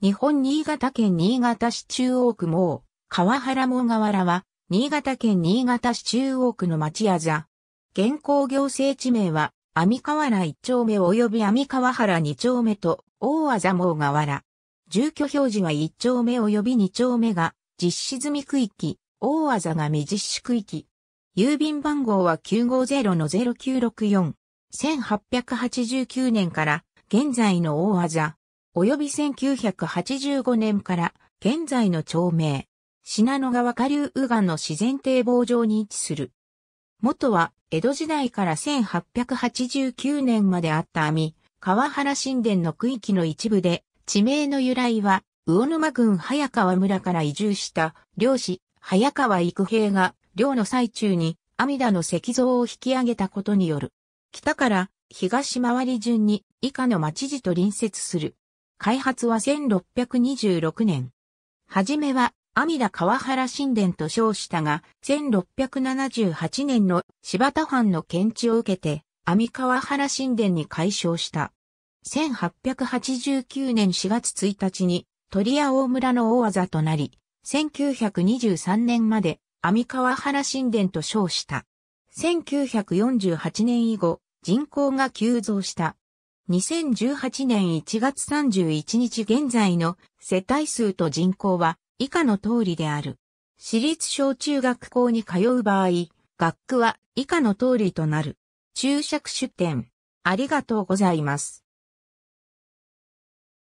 日本新潟県新潟市中央区も、川原毛河原は、新潟県新潟市中央区の町あざ。現行行政地名は、網河原1丁目及び網河原2丁目と、大あざ毛河原。住居表示は1丁目及び2丁目が、実施済み区域、大あざが未実施区域。郵便番号は950-0964。1889年から、現在の大あざ。及び1985年から現在の町名、信濃川下流右岸の自然堤防上に位置する。元は江戸時代から1889年まであった網、川原神殿の区域の一部で、地名の由来は、魚沼郡早川村から移住した漁師、早川育平が漁の最中に阿弥陀の石像を引き上げたことによる。北から東回り順に以下の町地と隣接する。開発は1626年。はじめは、阿弥陀川原神殿と称したが、1678年の柴田藩の検知を受けて、阿弥川原神殿に改称した。1889年4月1日に、鳥屋大村の大技となり、1923年まで、阿弥川原神殿と称した。1948年以後、人口が急増した2018年1月31日現在の世帯数と人口は以下の通りである。私立小中学校に通う場合、学区は以下の通りとなる。注釈出典。ありがとうございます。